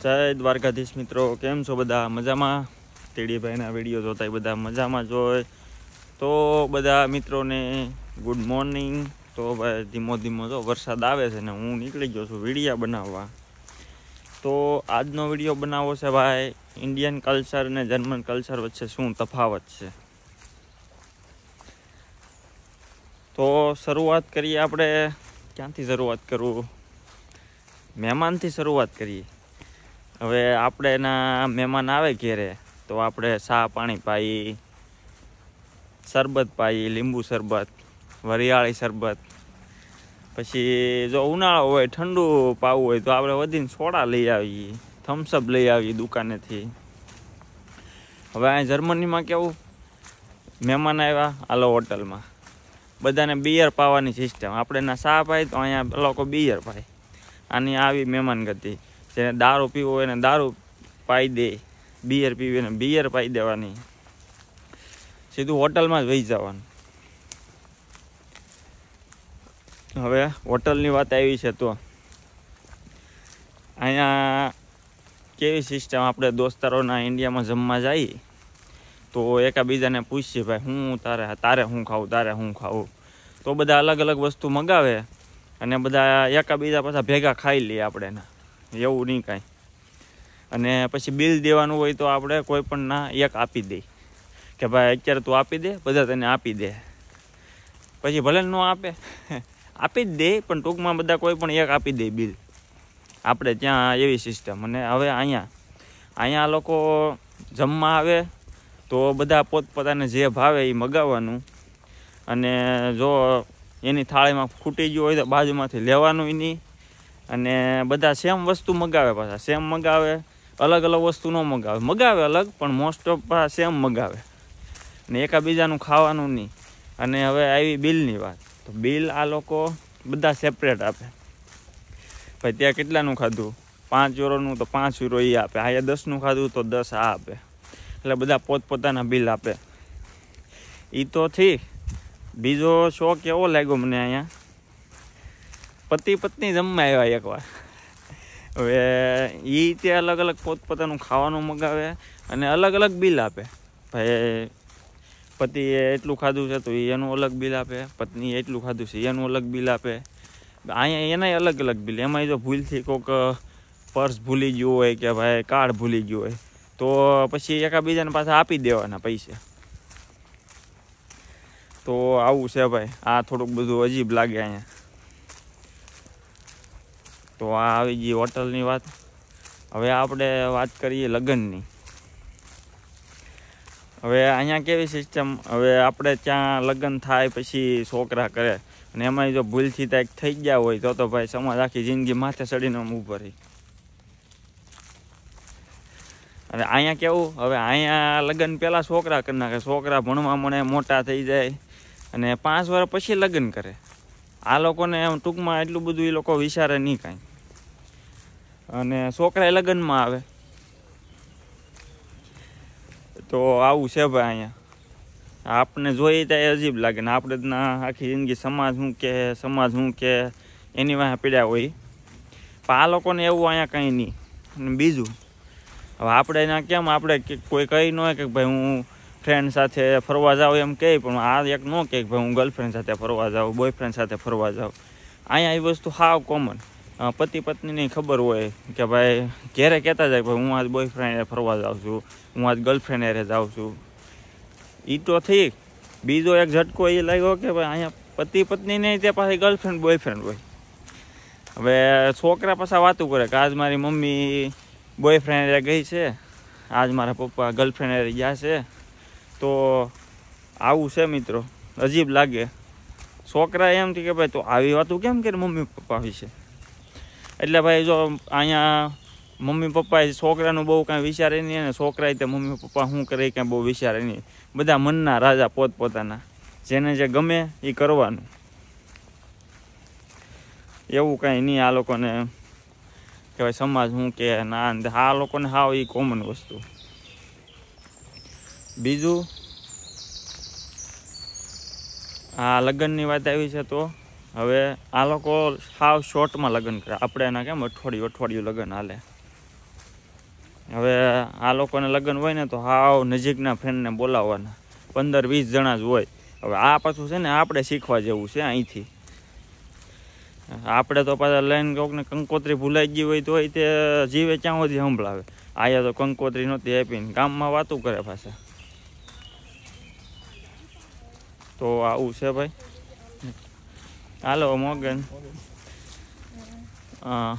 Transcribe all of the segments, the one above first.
જય દ્વારકાધીશ મિત્રો કેમ છો બધા મજામાં તેડીભાઈના વિડીયો જોતા બધા મજામાં જોય તો બધા મિત્રોને ગુડ મોર્નિંગ તો ભાઈ ધીમો ધીમો જો વરસાદ આવે છે ને હું નીકળી ગયો છું વિડીયા બનાવવા તો આજનો વિડીયો બનાવવો છે ભાઈ ઇન્ડિયન કલ્ચર અને જર્મન કલ્ચર વચ્ચે શું તફાવત છે તો શરૂઆત કરીએ આપણે ક્યાંથી શરૂઆત કરવું મહેમાનથી શરૂઆત કરીએ હવે આપણે એના મહેમાન આવે ઘેરે તો આપણે સા પાણી પાઈ શરબત પાઈ લીંબુ શરબત વરિયાળી શરબત પછી જો ઉનાળો હોય ઠંડુ પાવું હોય તો આપણે વધીને સોડા લઈ આવીએ થમ્સઅપ લઈ આવીએ દુકાનેથી હવે અહીં જર્મનીમાં કેવું મહેમાન આવ્યા આલો હોટલમાં બધાને બિયર પાવાની સિસ્ટમ આપણે ના સા પાય તો અહીંયા લોકો બિયર પાય આની આવી મહેમાન ગતી જેને દારૂ પીવો એને દારૂ પાઈ દે બિયર પીવી એને બિયર પાઈ દેવાની સીધું હોટલમાં જ વહી જવાનું હવે હોટલની વાત આવી છે તો અહીંયા કેવી સિસ્ટમ આપણે દોસ્તારોના ઇન્ડિયામાં જમવા જઈએ તો એકાબીજાને પૂછીએ ભાઈ હું તારે તારે હું ખાવું તારે હું ખાવું તો બધા અલગ અલગ વસ્તુ મગાવે અને બધા એકાબીજા પાછા ભેગા ખાઈ લઈએ આપણે એના એવું નહીં કાંઈ અને પછી બિલ દેવાનું હોય તો આપણે કોઈ પણ ના એક આપી દઈ કે ભાઈ અત્યારે તું આપી દે બધા તને આપી દે પછી ભલે ન આપે આપી જ દે પણ ટૂંકમાં બધા કોઈ પણ એક આપી દે બિલ આપણે ત્યાં એવી સિસ્ટમ અને હવે અહીંયા અહીંયા લોકો જમવા આવે તો બધા પોતપોતાને જે ભાવે એ મગાવવાનું અને જો એની થાળીમાં ખૂટી ગયું હોય તો બાજુમાંથી લેવાનું એની અને બધા સેમ વસ્તુ મગાવે પાછા સેમ મગાવે અલગ અલગ વસ્તુ ન મગાવે મગાવે અલગ પણ મોસ્ટ ઓફ સેમ મગાવે ને એકાબીજાનું ખાવાનું નહીં અને હવે આવી બિલની વાત તો બિલ આ લોકો બધા સેપરેટ આપે ભાઈ ત્યાં કેટલાનું ખાધું પાંચ યુરોનું તો પાંચ યુરો એ આપે અહીંયા દસનું ખાધું તો દસ આ આપે એટલે બધા પોતપોતાના બિલ આપે એ તો થી બીજો શોખ એવો લાગ્યો મને અહીંયા પતિ પત્ની જમવા આવ્યા એકવાર હવે એ તે અલગ અલગ પોતપોતાનું ખાવાનું મગાવે અને અલગ અલગ બિલ આપે ભાઈ પતિએ એટલું ખાધું છે તો એનું અલગ બિલ આપે પત્નીએ એટલું ખાધું છે એનું અલગ બિલ આપે અહીંયા એનાય અલગ અલગ બિલ એમાં જો ભૂલથી કોઈક પર્સ ભૂલી ગયું હોય કે ભાઈ કાર્ડ ભૂલી ગયું હોય તો પછી એકાબીજાને પાછા આપી દેવાના પૈસા તો આવું છે ભાઈ આ થોડુંક બધું અજીબ લાગે અહીંયા તો આ આવી ગઈ હોટલની વાત હવે આપણે વાત કરીએ લગ્નની હવે અહીંયા કેવી સિસ્ટમ હવે આપણે ત્યાં લગ્ન થાય પછી છોકરા કરે અને એમાં જો ભૂલથી કંઈક થઈ ગયા હોય તો તો ભાઈ સમાજ આખી જિંદગી માથે ચડીને ઊભો રહી અને અહીંયા કેવું હવે અહીંયા લગ્ન પહેલાં છોકરા કરી નાખે છોકરા ભણવા મને મોટા થઈ જાય અને પાંચ વર્ષ પછી લગ્ન કરે આ લોકોને એમ ટૂંકમાં એટલું બધું એ લોકો વિચારે નહીં કાંઈ અને છોકરા લગ્નમાં આવે તો આવું છે ભાઈ અહીંયા આપણે જોઈએ ત્યાં અજીબ લાગે ને આપણે ના આખી જિંદગી સમાજ શું કે સમાજ શું કે એની વાંહે પીડ્યા હોય પણ આ લોકોને એવું અહીંયા કંઈ નહીં બીજું હવે આપણે અહીંયા કેમ આપણે કોઈ કહી ન હોય કે ભાઈ હું ફ્રેન્ડ સાથે ફરવા જાઉં એમ કહે પણ આ એક ન કહે કે ભાઈ હું ગર્લફ્રેન્ડ સાથે ફરવા જાઉં બોયફ્રેન્ડ સાથે ફરવા જાઉં અહીંયા એ વસ્તુ હાવ કોમન પતિ પત્નીની ખબર હોય કે ભાઈ ઘેરે કહેતા જાય ભાઈ હું આજ બોયફ્રેન્ડ ફરવા જાઉં છું હું આજ ગર્લફ્રેન્ડ એરે જાઉં છું એ તો ઠીક બીજો એક ઝટકો એ લાગ્યો કે ભાઈ અહીંયા પતિ પત્ની નહીં તે પાછી ગર્લફ્રેન્ડ બોયફ્રેન્ડ હોય હવે છોકરા પાછા વાતું કરે કે આજ મારી મમ્મી બોયફ્રેન્ડ એરે ગઈ છે આજ મારા પપ્પા ગર્લફ્રેન્ડ એરે ગયા છે તો આવું છે મિત્રો અજીબ લાગે છોકરા એમ કે ભાઈ તો આવી વાતું કેમ કરે મમ્મી પપ્પા વિશે એટલે ભાઈ જો અહીંયા મમ્મી પપ્પાએ છોકરાનું બહુ કાંઈ વિચારે નહીં અને છોકરાએ તો મમ્મી પપ્પા શું કરે કાંઈ બહુ વિચારે નહીં બધા મનના રાજા પોત પોતાના જેને જે ગમે એ કરવાનું એવું કાંઈ નહીં આ લોકોને કહેવાય સમાજ શું કે ના આ લોકોને હાવ એ કોમન વસ્તુ બીજું હા લગ્નની વાત આવી છે તો હવે આ લોકો સાવ શોર્ટમાં લગ્ન કરે આપણે એના કેમ અઠવાડિયું અઠવાડિયું લગ્ન હાલે હવે આ લોકોને લગ્ન હોય ને તો હાવ નજીકના ફ્રેન્ડને બોલાવવાના પંદર વીસ જણા જ હોય હવે આ પાછું છે ને આપણે શીખવા જેવું છે અહીંથી આપણે તો પાછા લઈને કોકને કંકોત્રી ભૂલાઈ ગઈ હોય તો હોય તે જીવે ક્યાં સુધી સંભળાવે આયા તો કંકોત્રી નહોતી આપીને ગામમાં વાતું કરે પાછા તો આવું છે ભાઈ હાલો મોગન હા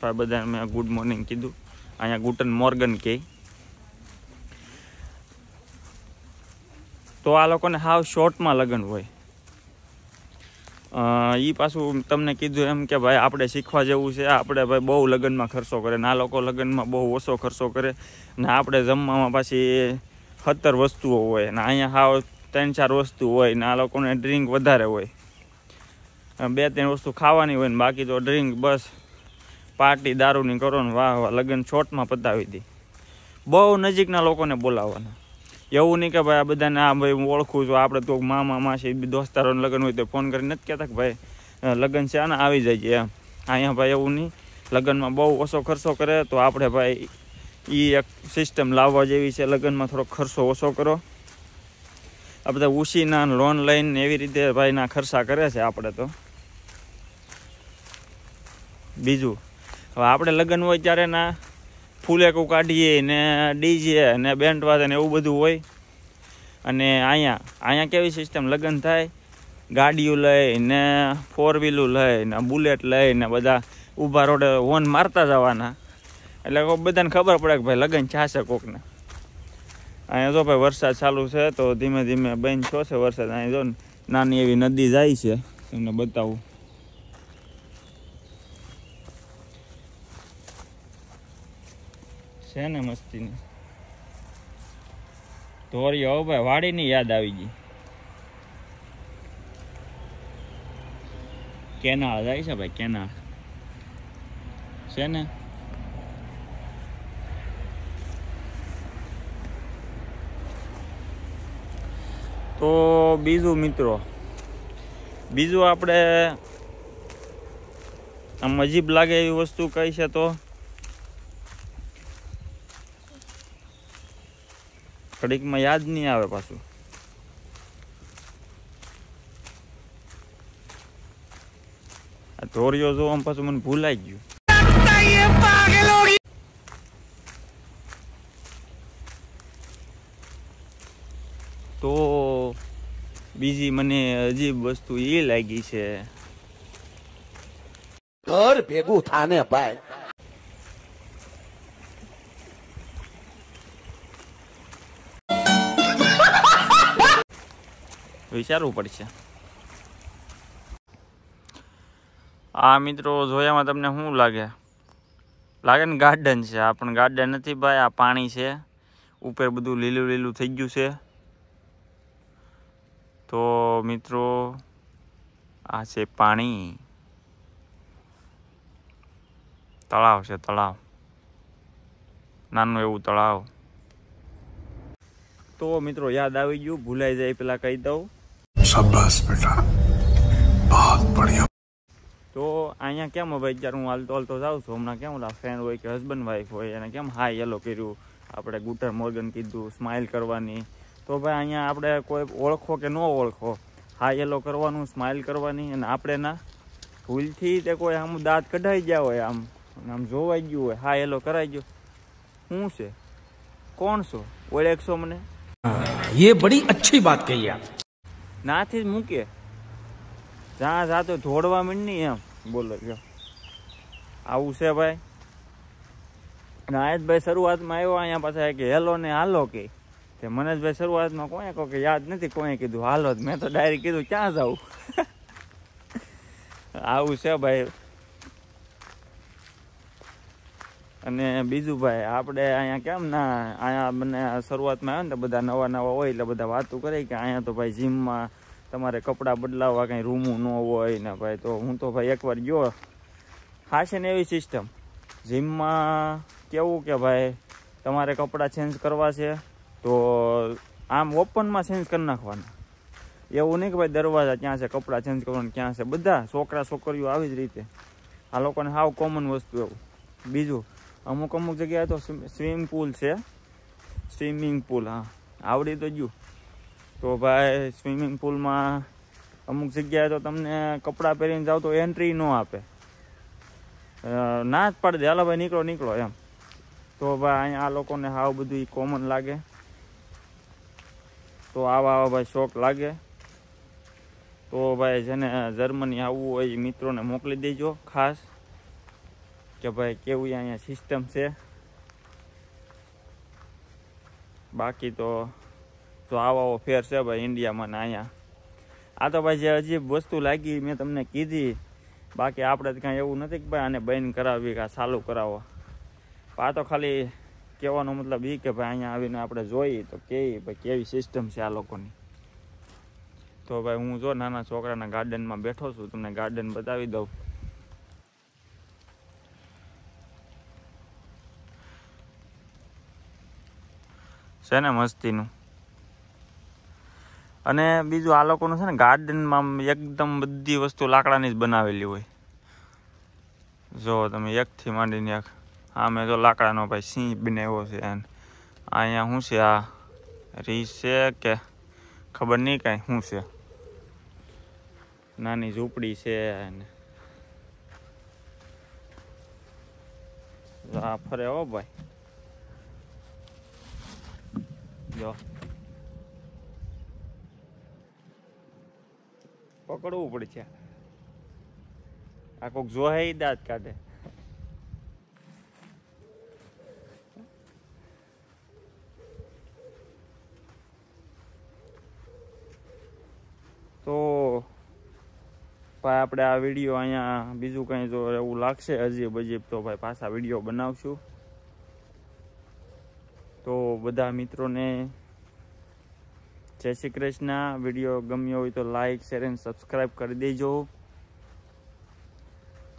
બધા મેં ગુડ મોર્નિંગ કીધું અહીંયા ગુટન મોર્ગન કે તો આ લોકોને હાવ શોર્ટમાં લગ્ન હોય એ પાછું તમને કીધું એમ કે ભાઈ આપણે શીખવા જેવું છે આપણે ભાઈ બહુ લગ્નમાં ખર્ચો કરે ને આ લોકો લગ્નમાં બહુ ઓછો ખર્ચો કરે ને આપણે જમવામાં પાછી સત્તર વસ્તુઓ હોય ને અહીંયા હાવ ત્રણ ચાર વસ્તુ હોય ને આ લોકોને ડ્રિંક વધારે હોય બે ત્રણ વસ્તુ ખાવાની હોય ને બાકી તો ડ્રિંક બસ પાર્ટી દારૂની કરો ને વાહ વાહ લગ્ન છોટમાં પતાવી દી બહુ નજીકના લોકોને બોલાવવાના એવું નહીં કે ભાઈ આ બધાને આ ભાઈ હું ઓળખું છું આપણે તો મામા માસી દોસ્તારોને લગ્ન હોય તો ફોન કરીને નથી કહેતા કે ભાઈ લગ્ન છે આને આવી જાય એમ અહીંયા ભાઈ એવું નહીં લગ્નમાં બહુ ઓછો ખર્ચો કરે તો આપણે ભાઈ એ એક સિસ્ટમ લાવવા જેવી છે લગ્નમાં થોડો ખર્ચો ઓછો કરો આ બધા ઉસીના લોન લઈને એવી રીતે ભાઈના ખર્ચા કરે છે આપણે તો બીજું હવે આપણે લગ્ન હોય ત્યારે ના ફૂલેકું કાઢીએ ને ડીજે ને બેન્ટ બેન્ડ ને એવું બધું હોય અને અહીંયા અહીંયા કેવી સિસ્ટમ લગ્ન થાય ગાડીઓ લઈ ને ફોર વ્હીલું લઈ ને બુલેટ લઈ ને બધા ઊભા રોડે હોર્ન મારતા જવાના એટલે બધાને ખબર પડે કે ભાઈ લગ્ન છાશે કોકને અહીંયા જો ભાઈ વરસાદ ચાલુ છે તો ધીમે ધીમે બંધ છો છે વરસાદ અહીંયા જો નાની એવી નદી જાય છે તમને બતાવું છે ને મસ્તીની ધોરી હો ભાઈ વાડીની યાદ આવી ગઈ કેનાળ જાય છે ભાઈ કેનાળ છે ને તો બીજું મિત્રો બીજું આપણે આમ અજીબ લાગે એવી વસ્તુ કઈ છે તો ઘડીકમાં યાદ નહીં આવે પાછું આ ધોરીઓ જો પાછું મને ભૂલાઈ ગયું તો બીજી મને અજીબ વસ્તુ એ લાગી છે ઘર ભેગું થાને ભાઈ વિચારવું પડશે આ મિત્રો જોયામાં તમને શું લાગે લાગે ને ગાર્ડન છે આ પણ ગાર્ડન નથી ભાઈ આ પાણી છે ઉપર બધું લીલું લીલું થઈ ગયું છે તો મિત્રો આ છે પાણી તળાવ છે તળાવ નાનું એવું તળાવ તો મિત્રો યાદ આવી ગયું ભૂલાઈ જાય પેલા કહી દઉં શાબાશ બેટા બહુત બઢિયા તો અહીંયા કેમ હવે અત્યારે હું હાલતો હાલતો જાઉં છું હમણાં કેમ ઓલા ફ્રેન્ડ હોય કે હસબન્ડ વાઈફ હોય એને કેમ હાય યલો કર્યું આપણે ગુટર મોર્ગન કીધું સ્માઇલ કરવાની તો ભાઈ અહીંયા આપણે કોઈ ઓળખો કે ન ઓળખો હા યલો કરવાનું સ્માઇલ કરવાની અને આપણે ના ભૂલથી તે કોઈ આમ દાંત કઢાઈ ગયા હોય આમ આમ જોવાઈ ગયું હોય હા યલો કરાઈ ગયો શું છે કોણ છો ઓળખશો મને યે બડી અચ્છી વાત કહી આપ નાથી જ મૂકીએ જ્યાં જા તો ધોડવા માંડી એમ બોલો જો આવું છે ભાઈ નાયતભાઈ શરૂઆતમાં આવ્યો અહીંયા પાછા કે હેલો ને હાલો કે તે મનોજભાઈ શરૂઆતમાં કોઈ કહો કે યાદ નથી કોઈ કીધું હાલો જ મેં તો ડાયરેક્ટ કીધું ક્યાં જાઉં આવું છે ભાઈ અને બીજું ભાઈ આપણે અહીંયા કેમ ના અહીંયા મને શરૂઆતમાં આવે ને તો બધા નવા નવા હોય એટલે બધા વાતો કરે કે અહીંયા તો ભાઈ જીમમાં તમારે કપડાં બદલાવવા કાંઈ રૂમું ન હોય ને ભાઈ તો હું તો ભાઈ એકવાર ગયો હા છે ને એવી સિસ્ટમ જીમમાં કેવું કે ભાઈ તમારે કપડાં ચેન્જ કરવા છે તો આમ ઓપનમાં ચેન્જ કરી નાખવાના એવું નહીં કે ભાઈ દરવાજા ક્યાં છે કપડાં ચેન્જ કરવાના ક્યાં છે બધા છોકરા છોકરીઓ આવી જ રીતે આ લોકોને સાવ કોમન વસ્તુ એવું બીજું અમુક અમુક જગ્યાએ તો સ્વિમિંગ પુલ છે સ્વિમિંગ પુલ હા આવડી તો ગયું તો ભાઈ સ્વિમિંગ પુલમાં અમુક જગ્યાએ તો તમને કપડાં પહેરીને જાઓ તો એન્ટ્રી ન આપે ના જ પાડી હાલો ભાઈ નીકળો નીકળો એમ તો ભાઈ અહીંયા આ લોકોને હાવ બધું કોમન લાગે તો આવા આવા ભાઈ શોખ લાગે તો ભાઈ જેને જર્મની આવવું હોય એ મિત્રોને મોકલી દેજો ખાસ કે ભાઈ કેવું અહીંયા સિસ્ટમ છે બાકી તો તો આવો આવો ફેર છે ભાઈ ઇન્ડિયામાં ને અહીંયા આ તો ભાઈ જે અજીબ વસ્તુ લાગી મેં તમને કીધી બાકી આપણે તો કાંઈ એવું નથી કે ભાઈ આને બંધ કરાવી કાં ચાલુ કરાવો આ તો ખાલી કહેવાનો મતલબ એ કે ભાઈ અહીંયા આવીને આપણે જોઈએ તો કે ભાઈ કેવી સિસ્ટમ છે આ લોકોની તો ભાઈ હું જો નાના છોકરાના ગાર્ડનમાં બેઠો છું તમને ગાર્ડન બતાવી દઉં છે ને મસ્તીનું અને બીજું આ લોકોનું છે ને ગાર્ડનમાં એકદમ બધી વસ્તુ લાકડાની જ બનાવેલી હોય જો તમે એકથી માંડીને એક આ મેં તો લાકડાનો ભાઈ સિંહ બનાવ્યો છે એને અહીંયા શું છે આ રીસ છે કે ખબર નહીં કાંઈ શું છે નાની ઝૂંપડી છે એને આ ફરે હો ભાઈ જો પકડવું પડશે આ કોક જોહે દાંત કાઢે તો ભાઈ આપણે આ વિડીયો અહીંયા બીજું કંઈ જો એવું લાગશે અજીબ અજીબ તો ભાઈ પાછા વિડીયો બનાવશું તો બધા મિત્રોને જય શ્રી કૃષ્ણ વિડીયો ગમ્યો હોય તો લાઇક શેર એન્ડ સબસ્ક્રાઈબ કરી દેજો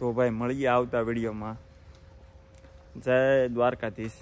તો ભાઈ મળીએ આવતા વિડીયોમાં જય દ્વારકાધીશ